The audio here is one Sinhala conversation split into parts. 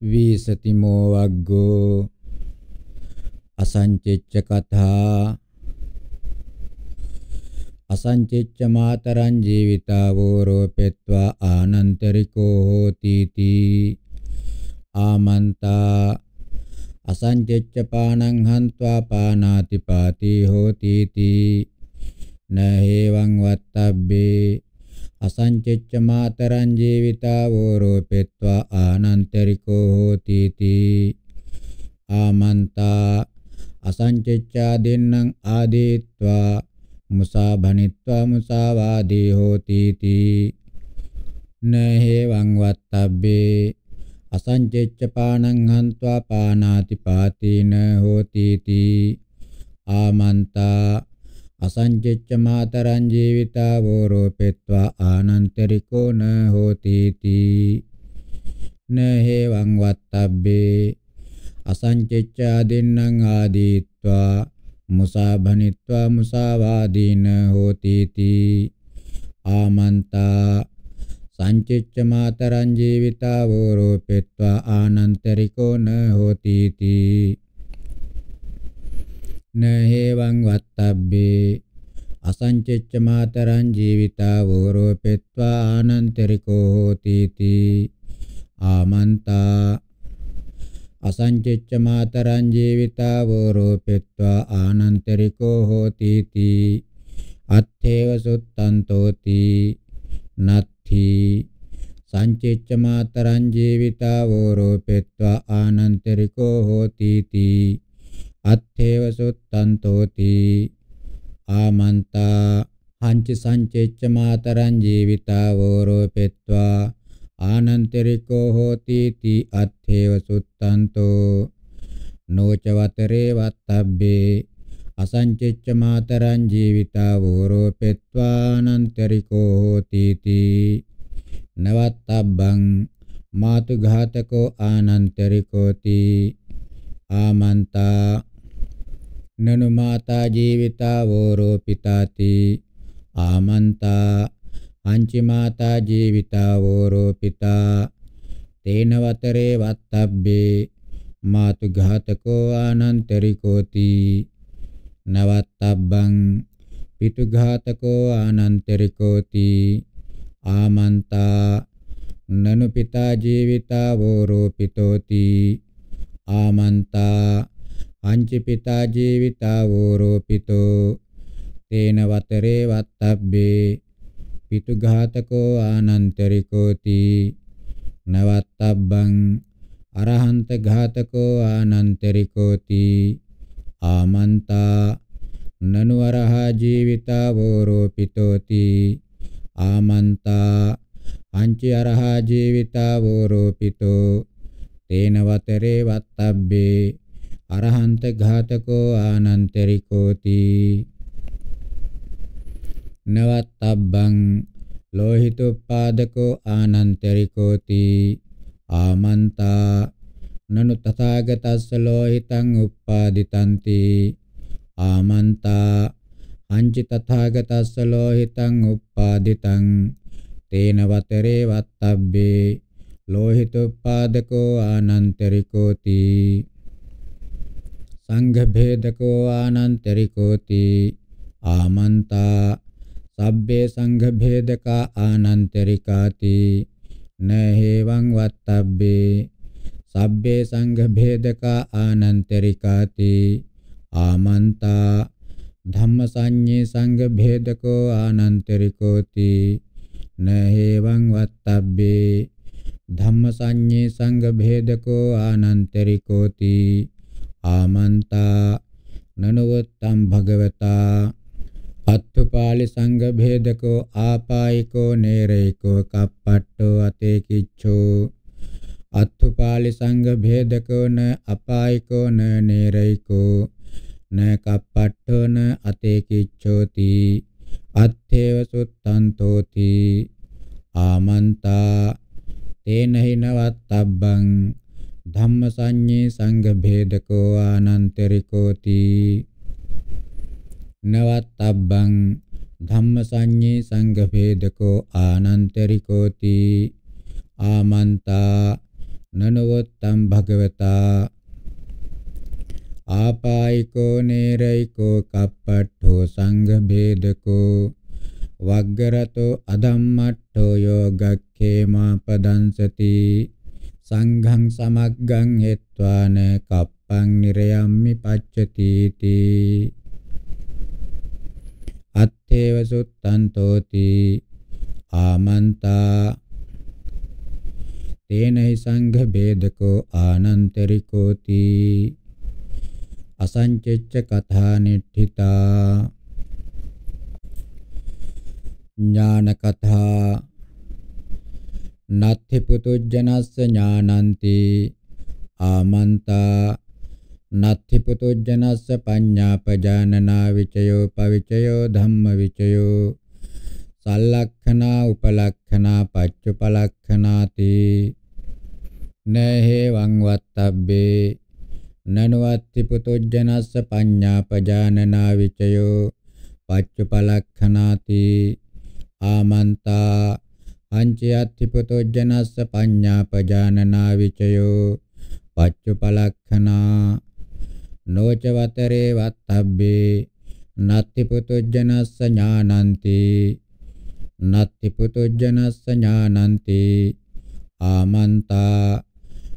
වීසතිමෝ වග්ගෝ අසංචෙච්ච කතා අසංචෙච්ච මාතරං ජීවිතාවෝ රෝපෙත්වා ආනන්තරිකෝ හෝති තී ආමන්තා අසංචෙච්ච පාණං හන්त्वा පානාති පාති හෝති තී නහේවං වත්තබ්බේ අසංචෙච්ච මාතරං ජීවිතාවෝ රූපෙත්වා ආනන්තරිකෝ හෝති තී ආමන්තා අසංචෙච්ඡා දෙන්නං ආදීත්වා මුසා භනිත්වා මුසාවාදී හෝති තී නහේවං වත්තබ්බේ අසංචෙච්ච පාණං හන්त्वा පානාති පාතීන හෝති තී ආමන්තා අසංජෙච්ච මාතරං ජීවිතා වෝරූපෙත්වා ආනන්තරිකෝ න හෝති තී න හේවං වත්තබ්බේ අසංජෙච්ච ආදින්නම් ආදීත්වා මුසාභනිත්වා මුසාවාදීන හෝති තී ආමන්තා සංචිච්ච මාතරං ජීවිතා වෝරූපෙත්වා ආනන්තරිකෝ න හෝති තී නහේවං වත්තබ්බේ අසංචෙච්ච මාතරං ජීවිතා වෝරෝපෙත්වා ආනන්තරිකෝ හෝති තී ආමන්තා අසංචෙච්ච මාතරං ජීවිතා වෝරෝපෙත්වා ආනන්තරිකෝ හෝති තී අත්තේව සුත්තන්තෝති නත්ථි සංචෙච්ච මාතරං ජීවිතා වෝරෝපෙත්වා ආනන්තරිකෝ හෝති තී අත්ථේව සුත්තන්තෝති ආමන්තා හංච සංචෙච්ච මාතරං ජීවිතා වෝරෝපෙත්වා ආනන්තරිකෝ හෝති ති අත්ථේව සුත්තන්තෝ නොච වතරේ වත්තබ්බේ අසංචෙච්ච මාතරං ජීවිතා වෝරෝපෙත්වානන්තරිකෝ හෝති ති නවත්තබ්බං මාතු ඝාතකෝ ආනන්තරිකෝති ආමන්තා නනු මාතා ජීවිතා වෝරෝපිතාති ආමන්තා අංචි මාතා ජීවිතා වෝරෝපිතා තේන වතරේ වත්තබ්බේ මාතු ඝාතකෝ ආනන්තරිකෝති නවත්තබ්බං පිතු ඝාතකෝ ආනන්තරිකෝති ආමන්තා නනු පිතා ජීවිතා වෝරෝපිතෝති ආමන්තා අංචිපිතා ජීවිතා වූරූපිතෝ තේන වතරේ වත්තබ්බේ පිතුඝාතකෝ ආනන්තරිකෝති නවත්තබ්බං අරහන්ත ඝාතකෝ ආනන්තරිකෝති ආමන්තා නනු අරහා ජීවිතා වෝරෝපිතෝති ආමන්තා අංචි අරහා ජීවිතා වෝරෝපිතෝ තේන වතරේ වත්තබ්බේ අරහන්ත ඝාතකෝ ආනන්තරිකෝති නවත්තබ්බං ලෝහිතෝපාදකෝ ආනන්තරිකෝති ආමන්තා නනු තථාගතස්ස ලෝහිතං උප්පාදිතಂತಿ ආමන්තා අංචි තථාගතස්ස ලෝහිතං උප්පාදිතං තේන වතරේ වත්තබ්බේ ලෝහිතෝපාදකෝ ආනන්තරිකෝති සංඝ භේදකෝ ආනන්තරිකෝති ආමන්තා සබ්බේ සංඝ භේදකා ආනන්තරිකාති නහේවං වත්තබ්බේ සබ්බේ සංඝ භේදකා ආනන්තරිකාති ආමන්තා ධම්ම සංඤේ සංඝ භේදකෝ ආනන්තරිකෝති නහේවං වත්තබ්බේ ධම්ම සංඤේ සංඝ භේදකෝ ආනන්තරිකෝති ආමන්තා නනවත්තම් භගවතා අත්ථපාලි සංඝ භේදකෝ ආපායිකෝ නේරේකෝ කප්පට්ඨෝ අතේ කිච්ඡෝ අත්ථපාලි සංඝ භේදකෝ න අපායිකෝ න නේරේකෝ න කප්පට්ඨෝ න අතේ කිච්ඡෝති අත්තේව සුත්තන්තෝති ආමන්තා තේනහිනවත්තබ්බං ධම්මසඤ්ඤේ සංඝ භේදකෝ ආනන්තරිකෝති නවත්තබ්බං ධම්මසඤ්ඤේ සංඝ භේදකෝ ආනන්තරිකෝති ආමන්තා නනවත්තම් භගවතා ආපායිකෝ නේරයිකෝ කප්පට්ඨෝ සංඝ භේදකෝ වග්ගරතෝ අධම්මට්ඨෝ යෝගක්ඛේමා පදංසති සංඝං සමග්ගං හෙත්වාන කප්පං නිරයම්මි පච්චතිති අත්තේව සුත්තන්තෝති ආමන්තා තේනහි සංඝ බේදකෝ ආනන්තරිකෝති අසංචෙච්ච කථා නිට්ඨිතා ඥාන කථා නත්ථි පුතුජ්ජනස්ස ඥානන්ති ආමන්තා නත්ථි පුතුජ්ජනස්ස පඤ්ඤාපජානනා විචයෝ පවිචයෝ ධම්ම විචයෝ සල්ලක්ඛනා උපලක්ඛනා පච්චුපලක්ඛනාති නහේ වං වත්තබ්බේ නනවත්ති පුතුජ්ජනස්ස පඤ්ඤාපජානනා විචයෝ පච්චුපලක්ඛනාති ආමන්තා පංචයත්තිපතෝ ජනස්ස පඤ්ඤාපජානනා විචයෝ පච්චුපලක්ඛනා නොච වතරේ වත්තබ්බේ නත්ති පුතුජනස්ස ඥානන්ති නත්ති පුතුජනස්ස ඥානන්ති ආමන්තා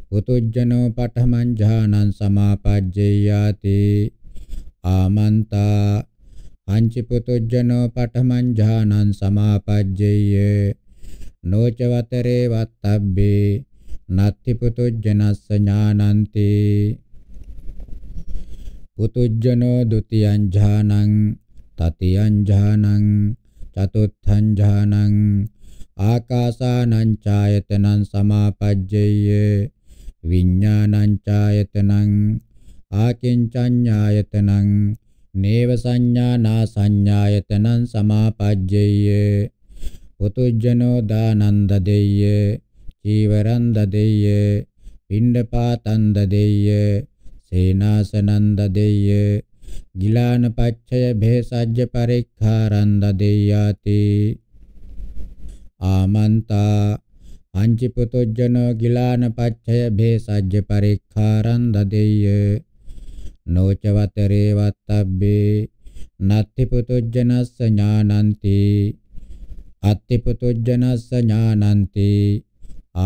පුතුජනෝ පඨමං ඥානං සමාපජ්ජයාති ආමන්තා පංච පුතුජනෝ පඨමං ඥානං සමාපජ්ජයේ නොච වතරේ වත්තබ්බේ නත්ති පුතුජ්ජනස්ස ඥානන්ති පුතුජ්ජනෝ ဒ ුතියං ඥානං තතියං ඥානං චතුත්ථං ඥානං ආකාසානං ඡායතනං සමාපජ්ජේය විඥානං ඡායතනං ආකින්චඤ්ඤායතනං නේව සංඥානා සංඥායතනං සමාපජ්ජේය පොතුජ්ජනෝ දානන්ද දෙය්‍ය චීවරන් දදෙය්‍ය පිණ්ඩපාතන් දදෙය්‍ය සේනාසනන් දදෙය්‍ය ගිලාන පච්චය භේසජ්‍ය පරික්ඛාරන් දදෙයාති ආමන්තා අංචි පුතුජ්ජනෝ ගිලාන පච්චය භේසජ්‍ය පරික්ඛාරන් දදෙය්‍ය නෝචවතරේ වත්තබ්බේ නත්ති පුතුජ්ජනස්ස ඥානන්ති අත්තිපුතුජ්ජනස්ස ඥානන්ති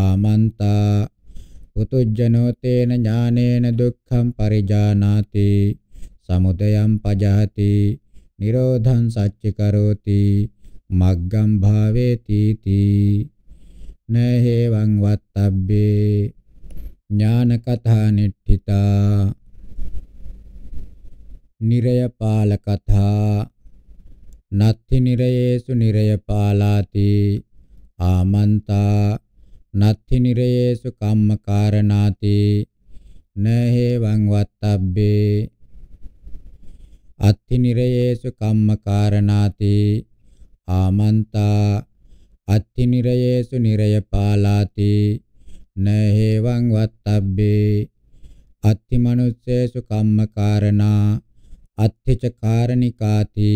ආමන්තා පුතුජ්ජනෝ තේන ඥානේන දුක්ඛම් පරිජානාති සමුදයම් පජහති නිරෝධං සච්ච කරෝති මග්ගම් භාවේති තී නහේවං වත්තබ්බේ ඥාන කථා නිට්ඨිතා නිරය පාල කථා නත්ති නිරයේසු නිරයපාලාති ආමන්තා නත්ති නිරයේසු කම්මකාරණාති නහේවං වත්තබ්බේ අත්ති නිරයේසු කම්මකාරණාති ආමන්තා අත්ති නිරයේසු නිරයපාලාති නහේවං වත්තබ්බේ අත්ති මනුස්සේසු කම්මකාරණා අත්තිච කාරණිකාති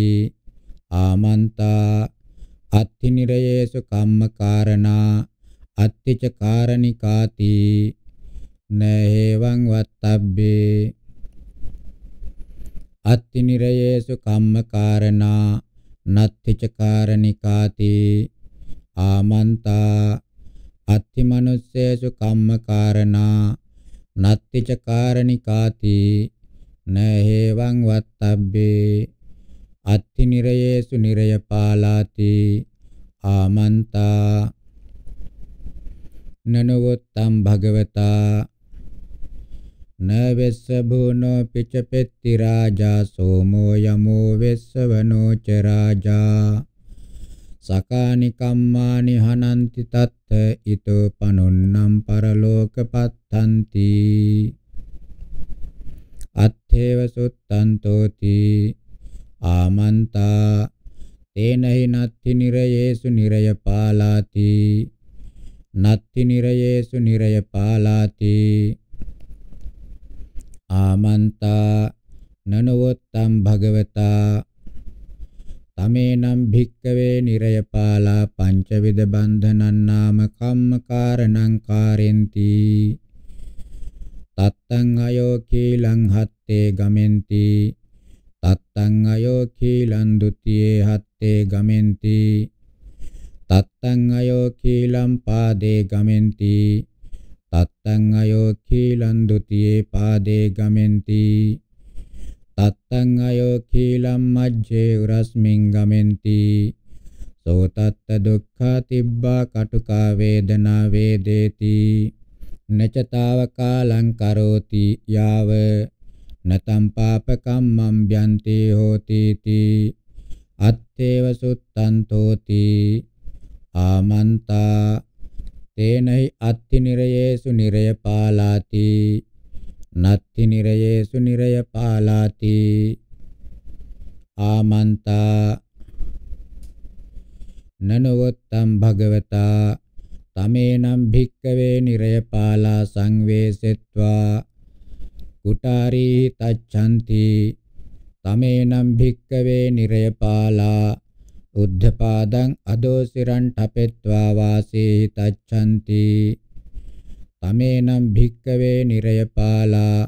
ආමන්තා අත්තිනිරයේසු කම්මකාරණා අත්තිච කාරණිකාති නේවං වත්තබ්බේ අත්තිනිරයේසු කම්මකාරණා නත්තිච කාරණිකාති ආමන්තා අත්ති මනුස්සේසු කම්මකාරණා නත්තිච කාරණිකාති නේවං වත්තබ්බේ අත්ථි නිරයේසු නිරය පාලාති ආමන්තා නනවත්තම් භගවතා නවෙස්ස භූනෝ පිචපෙත්ති රාජා සෝමෝ යමෝ වෙස්සවනෝ ච රාජා සකානි කම්මානි හනන්ති තත්ථ ඊතෝ පනොන්නම් පරලෝකපත්තන්ති අත්ථේව සුත්තන්තෝති ආමන්තා තේන හි නත්ති නිරයේසු නිරය පාලාති නත්ති නිරයේසු නිරය පාලාති ආමන්තා නනවොත්තම් භගවතා තමේනම් භික්කවේ නිරය පාලා පංචවිද බන්ධනං නාම කම්මකාරණං කාරෙන්ති තත්තං අයෝ කීලං හත්තේ ගමෙන්ති තත්තං අයෝ කීලං ဒ ුතියේ හත්තේ ගමෙන්ති තත්තං අයෝ කීලං පාදේ ගමෙන්ති තත්තං අයෝ කීලං ဒ ුතියේ පාදේ ගමෙන්ති තත්තං අයෝ කීලං මජ්ජේ උරස්මින් ගමෙන්ති සෝතත්ත දුක්ඛා තිබ්බා කටුකා වේදනා වේදේති නචතාව කාලං කරෝති යාව නතම් පාපකම්මම් භ්‍යන්ති හෝති තී අත්තේව සුත්තන්තෝති ආමන්තා තේනයි අත්ති නිරයේසු නිරය පාලාති නත්ති නිරයේසු නිරය පාලාති ආමන්තා නනවත්තම් භගවතා තමේනම් භික්කවේ නිරය පාලා සංවේසෙත්වා කුටාරී තච්ඡන්ති තමේනම් භික්කවේ නිරයපාලා උද්ධපාදං අදෝසිරං ඨපෙත්වා වාසී තච්ඡන්ති තමේනම් භික්කවේ නිරයපාලා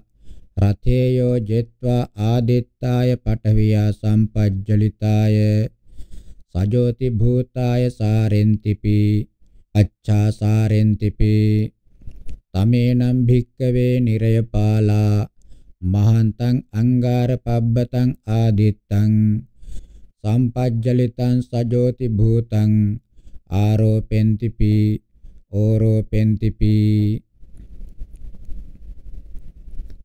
රතේයෝ ජෙත්වා ආදිත්තාය පඨවියා සම්පජ්ජලිතාය සජෝති භූතාය සාරෙන්තිපි අච්ඡා සාරෙන්තිපි තමේනම් භික්කවේ නිරයපාලා මහන්තං අංගාර පබ්බතං ආදිත්තං සම්පජ්ජලිතං සජෝති භූතං ආරෝපෙන්තිපි ඕරෝපෙන්තිපි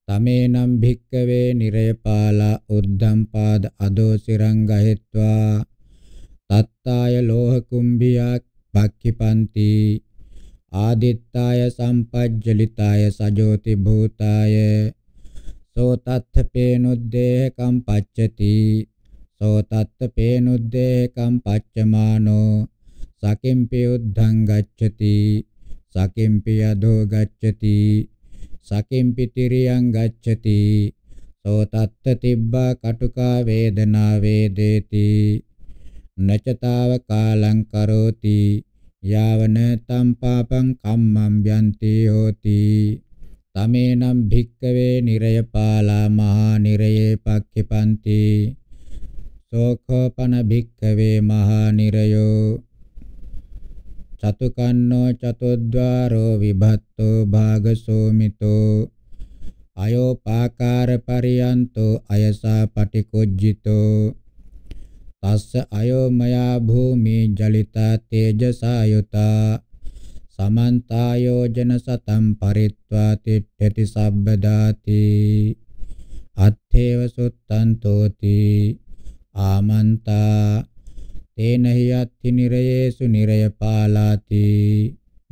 තමේනම් භික්කවේ නිරයපාලා උද්ධම් පාද අදෝ සිරං ගහෙත්වා තත්තාය ලෝහ කුම්භියක් පක්කිපන්ති ආදිත්තාය සම්පජ්ජලිතාය සජෝති භූතාය සෝ තත්ථ පේනුද්දේහකම් පච්චති සෝ තත්ථ පේනුද්දේහකම් පච්චමානෝ සකිම්පි උද්ධං ගච්ඡති සකිම්පි අදෝ ගච්ඡති සකිම්පි තිරියං ගච්ඡති සෝ තත්ථ තිබ්බා කටුකා වේදනා වේදේති නචතාව කාලං කරෝති යාවන තම්පාපං කම්මං යන්ති හෝති තමේනම් භික්කවේ නිරයපාලා මහා නිරයේ පක්ඛිපන්ති සෝඛපන භික්කවේ මහා නිරයෝ චතුකන්නෝ චතුද්වාරෝ විභත්තෝ භාගසෝමිතෝ අයෝපාකාර පරියන්තෝ අයසා පටිකොජ්ජිතෝ තස්ස අයෝමයා භූමි ජලිතා තේජසායුතා සමන්තායෝජන සතම් පරිත්වා තිට්ඨති සබ්බදාති අත්තේව සුත්තන්තෝති ආමන්තා තේනහි යත්ති නිරයේසු නිරය පාලාති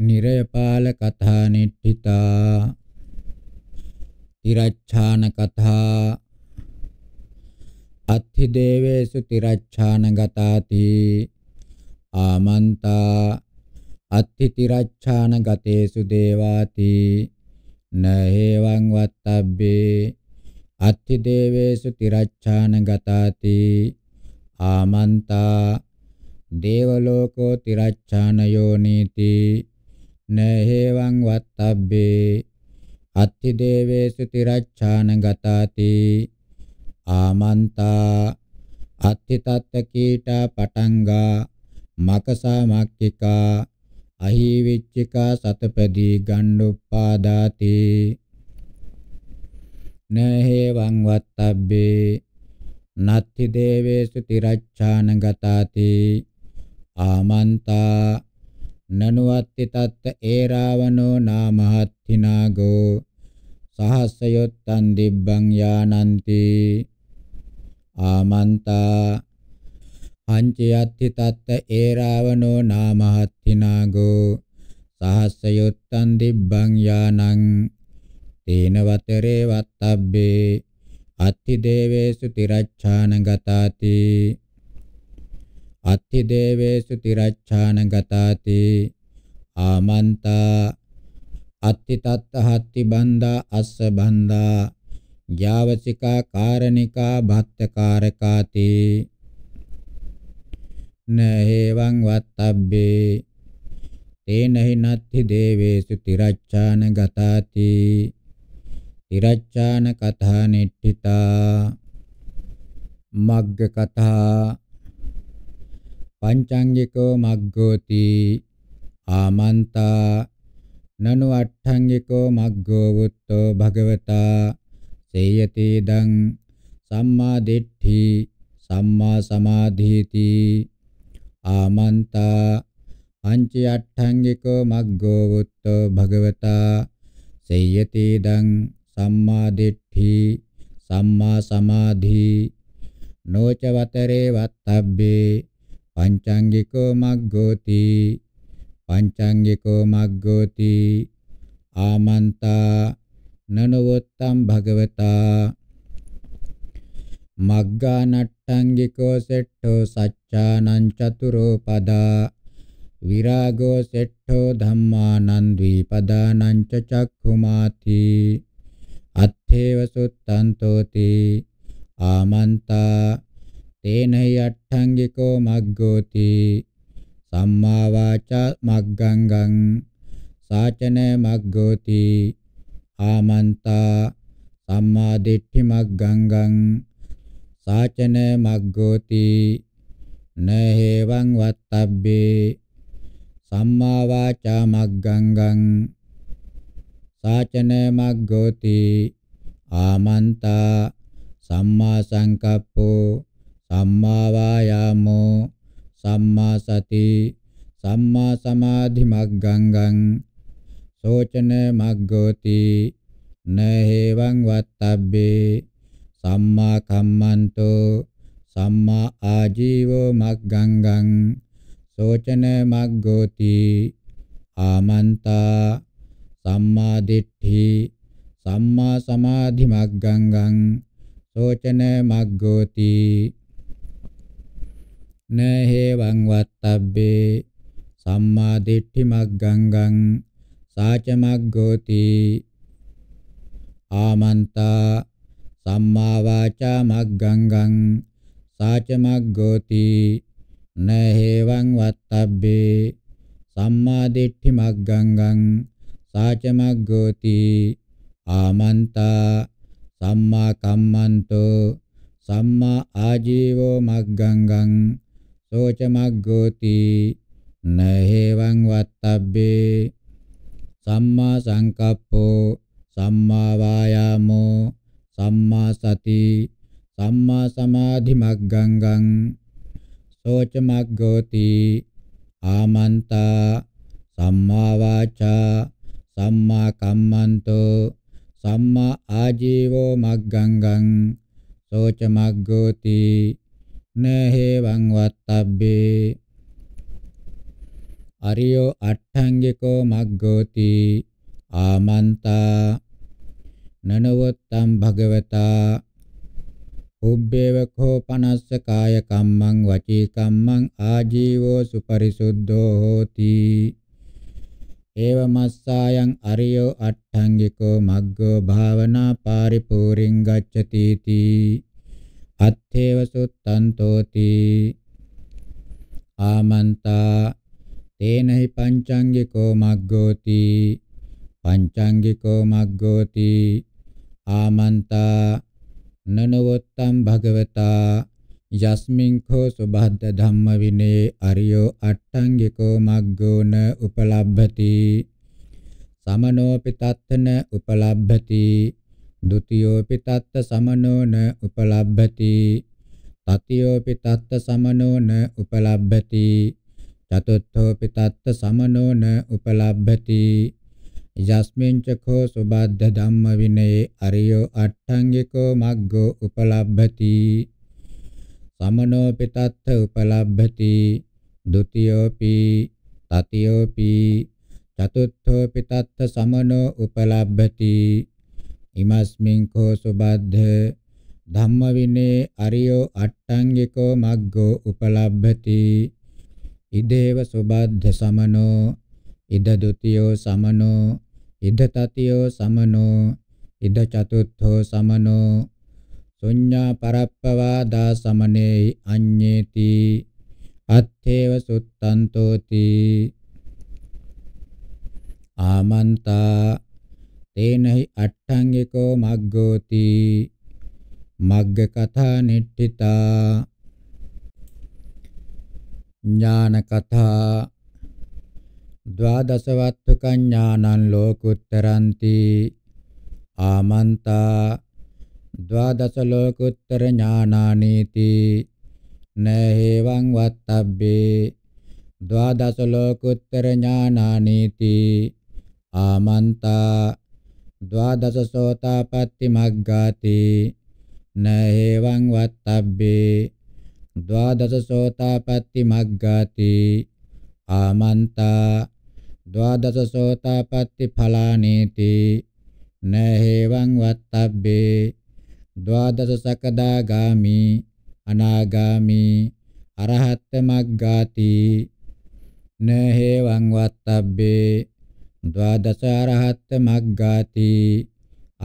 නිරය පාල කථා නිට්ඨිතා තිරච්ඡාන කථා අත්ථි දේවේසු තිරච්ඡානගතාති ආමන්තා අත්ථි තිරච්ඡානගතේසු දේවාති නහේවං වත්තබ්බේ අත්ථි දේවේසු තිරච්ඡානගතාති ආමන්තා දේවලෝකෝ තිරච්ඡානයෝ නීති නහේවං වත්තබ්බේ අත්ථි දේවේසු තිරච්ඡානගතාති ආමන්තා අත්තිතත්ත කීටා පටංගා මකසා මක්කිකා අහිවිච්චිකා සතපදී ගණ්ඩුප්පාදාති නහේවං වත්තබ්බේ නත්ති දේවේසු තිරච්ඡාන ගතාති ආමන්තා නනුවත්ති තත්ත ඒ රාවණෝ නාමහත්තිනාගෝ සහස්සයොත්තන් දිබ්බං යානන්ති ආමන්තා අංචයත්ති තත්ත ඒරාවනෝ නාමහත්තිනාගෝ සහස්සයොත්තන් දිබ්බං යානං තේන වතරේ වත්තබ්බේ අත්ති දේවේසු තිරච්ඡාන ගතාති අත්ති දේවේසු තිරච්ඡාන ගතාති ආමන්තා අත්ති තත්ත හත්ති බන්දා අස්ස බන්දා ජාවසිකා කාරණිකා භත්තකාරකාති නේවං වත්තබ්බේ තේනහි නත්ති දේවේසු තිරච්ඡාන ගතාති තිරච්ඡාන කතා නිට්ඨිතා මග්ග කතා පංචාංගිකෝ මග්ගෝති ආමන්තා නනු අට්ඨංගිකෝ මග්ගෝ වුත්තෝ භගවතා සේයති දං සම්මා දිට්ඨි සම්මා සමාධීති ආමන්තා පංච අට්ඨංගිකෝ මග්ගෝ වුත්තෝ භගවතා සේයති දං සම්මා දිට්ඨි සම්මා සමාධි නොච වතරේ වත්තබ්බේ පංචාංගිකෝ මග්ගෝති පංචාංගිකෝ මග්ගෝති ආමන්තා නනවොත්තම් භගවතා මග්ගා නට්ඨංගිකෝ සෙට්ඨෝ සච්ඡානං චතුරෝ පදා විරාගෝ සෙට්ඨෝ ධම්මානං ද්විපදානං ච චක්ඛුමාති අත්ථේව සුත්තන්තෝති ආමන්තා තේන යට්ඨංගිකෝ මග්ගෝති සම්මා වාචා මග්ගංගං සාචන මග්ගෝති ආමන්තා සම්මා දිට්ඨි මග්ගංගං සාචන මග්ගෝති නහේවං වත්තබ්බේ සම්මා වාචා මග්ගංගං සාචන මග්ගෝති ආමන්තා සම්මා සංකප්පෝ සම්මා වායාමෝ සම්මා සති සම්මා සමාධි මග්ගංගං සෝචන මග්ගෝති නහේවං වත්තබ්බේ සම්මා කම්මන්තෝ සම්මා ආජීවෝ මග්ගංගං සෝචන මග්ගෝති ආමන්තා සම්මා දිට්ඨි සම්මා සමාධි මග්ගංගං සෝචන මග්ගෝති නහේවං වත්තබ්බේ සම්මා දිට්ඨි මග්ගංගං සාච මග්ගෝති ආමන්තා සම්මා වාචා මග්ගංගං සාච මග්ගෝති නහේවං වත්තබ්බේ සම්මා දිට්ඨි මග්ගංගං සාච මග්ගෝති ආමන්තා සම්මා කම්මන්තෝ සම්මා ආජීවෝ මග්ගංගං සෝච මග්ගෝති නහේවං වත්තබ්බේ සම්මා සංකප්පෝ සම්මා වායාමෝ සම්මා සති සම්මා සමාධි මග්ගංගං සෝච මග්ගෝති ආමන්තා සම්මා වාචා සම්මා කම්මන්තෝ සම්මා ආජීවෝ මග්ගංගං සෝච මග්ගෝති නහේවං වත්තබ්බේ අරියෝ අට්ඨංගිකෝ මග්ගෝති ආමන්තා නනවත්තම් භගවතා උබ්බේවකෝ පනස්ස කාය කම්මං වචී කම්මං ආජීවෝ සුපරිසුද්ධෝ හෝති ඒවමස්සායන් අරියෝ අට්ඨංගිකෝ මග්ගෝ භාවනා පාරිපූර්ණං ගච්ඡති තී අත්තේව සුත්තන්තෝති ආමන්තා තේනහි පංචාංගිකෝ මග්ගෝති පංචාංගිකෝ මග්ගෝති ආමන්තා නනවත්තම් භගවතා යස්මින් කෝ සුබද්ද ධම්ම විනේ අරියෝ අට්ඨංගිකෝ මග්ගෝන උපලබ්භති සමනෝපි තත්තන උපලබ්භති ဒ ුතියෝපි තත්ත සමනෝන උපලබ්භති තතියෝපි තත්ත සමනෝන උපලබ්භති චතුත්ථෝපි තත්ත සමනෝන උපලබ්භති යස්මින් චඛෝ සුබද්ද ධම්ම විනේ අරියෝ අට්ඨංගිකෝ මග්ගෝ උපලබ්භති සමනෝපි තත්ත උපලබ්භති ဒ ුතියෝපි තතියෝපි චතුත්ථෝපි තත්ත සමනෝ උපලබ්භති ඉමස්මින් කෝ සුබද්ද ධම්ම විනේ අරියෝ අට්ඨංගිකෝ මග්ගෝ උපලබ්භති ඉදේව සුබද්ධ සමනෝ ඉද ဒ ුතියෝ සමනෝ ඉද තතියෝ සමනෝ ඉද චතුත්ථෝ සමනෝ සුඤ්ඤා පරප්පවාදා සමනේ අඤ්ඤේති අත්තේව සුත්තන්තෝති ආමන්තා තේනහි අට්ඨංගිකෝ මග්ගෝති මග්ග කථා නිට්ඨිතා ඥාන කතා ද්වාදසවත්තුක ඥානං ලෝකුත්තරන්ති ආමන්තා ද්වාදස ලෝකුත්තර ඥානානීති නේහෙවං වත්තබ්බේ ද්වාදස ලෝකුත්තර ඥානානීති ආමන්තා ද්වාදස සෝතාපට්ටි මග්ගාති නේහෙවං වත්තබ්බේ द्वादश सोतापत्ति मग्गति आमन्ता द्वादश सोतापत्ति फलानीति न हेवं वक्तव्ये द्वादश सकदागामी अनागामी අරහත් මග්ගාති නහේවං වත්තබ්බේ ද්වාදස අරහත් මග්ගාති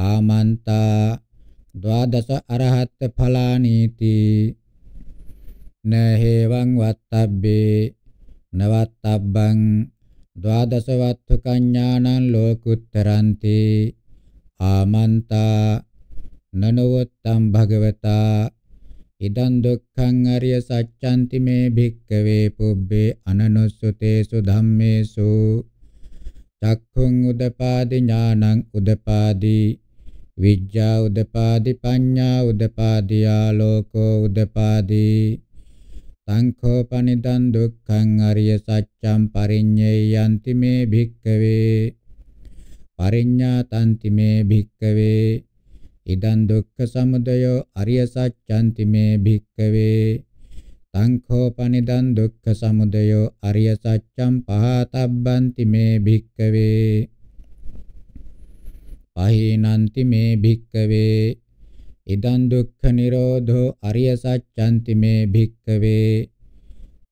ආමන්තා ද්වාදස අරහත් ඵලානීති නහේවං වත්තබ්බේ නවත්තබ්බං ද්වාදස වත්තු කඥානං ලෝකුත්තරන්ති ආමන්තා නනවත්තම් භගවතා ඉදං දුක්ඛං අරිය සච්ඡන්ති මේ භික්ඛවේ පුබ්බේ අනනුස්සුතේසු ධම්මේසු චක්ඛුං උදපාදි ඥානං උදපාදි විඥා උදපාදි පඤ්ඤා උදපාදි ආලෝකෝ උදපාදි සංඛෝ පනිදන් දුක්ඛං අරිය සත්‍යං පරිඤ්ඤේයන්ති මේ භික්ඛවේ පරිඤ්ඤාතන්ති මේ භික්ඛවේ ඉදන් දුක්ඛ සමුදයෝ අරිය සත්‍යන්ති මේ භික්ඛවේ සංඛෝ පනිදන් දුක්ඛ සමුදයෝ අරිය සත්‍යං පහතබ්බන්ති මේ භික්ඛවේ පහීනන්ති මේ භික්ඛවේ ඉදං දුක්ඛ නිරෝධෝ අරිය සත්‍යන්ති මේ භික්ඛවේ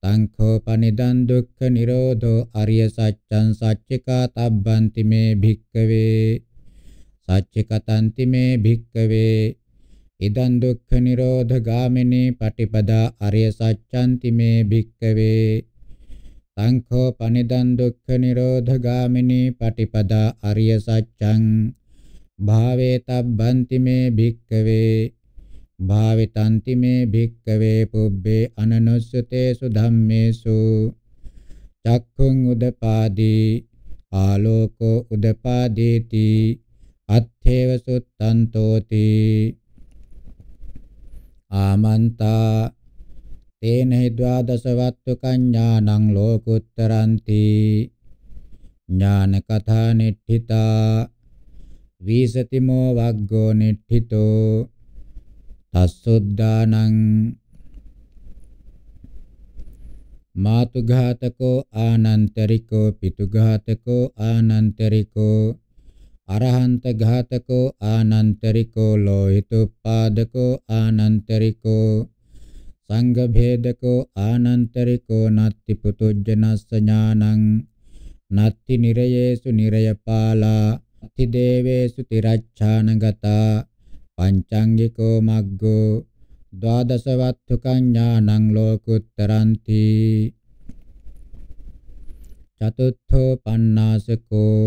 සංඛෝපනිදං දුක්ඛ නිරෝධෝ අරිය සත්‍යං සච්චිකා තබ්බන්ති මේ භික්ඛවේ සච්චිකතන්ති මේ භික්ඛවේ ඉදං දුක්ඛ නිරෝධ ගාමිනී පටිපදා අරිය සත්‍යන්ති මේ භික්ඛවේ සංඛෝපනිදං දුක්ඛ නිරෝධ ගාමිනී පටිපදා අරිය සත්‍යං භාවේ තබ්බන්ති මේ භික්කවේ භාවිතන්ති මේ භික්කවේ පුබ්බේ අනනුස්සතේසු ධම්මේසු චක්ඛුං උදපාදී ආලෝකෝ උදපාදීති අත්ථේව සුත්තන්තෝති ආමන්තා තේන ද්වාදසවත්තු කඤ්ඤානං ලෝකුත්තරන්ති ඥාන කථා නිට්ඨිතා වීසතිමෝ වග්ගෝ නිට්ඨිතෝ තස්සුද්ධානං මාතුඝාතකෝ ආනන්තරිකෝ පිතුඝාතකෝ ආනන්තරිකෝ අරහන්ත ඝාතකෝ ආනන්තරිකෝ ලෝහිතුප්පාදකෝ ආනන්තරිකෝ සංඝ භේදකෝ ආනන්තරිකෝ නත්ති පුතුජ්ජනස්ස ඥානං නත්ති නිරයේසු නිරයපාලා අති දේවේසු තිරච්ඡානගතා පංචාංගිකෝ මග්ගෝ ද්වාදසවත්තුකං ඥානං ලෝකුත්තරන්ති චතුත්ථෝ පන්නාසකෝ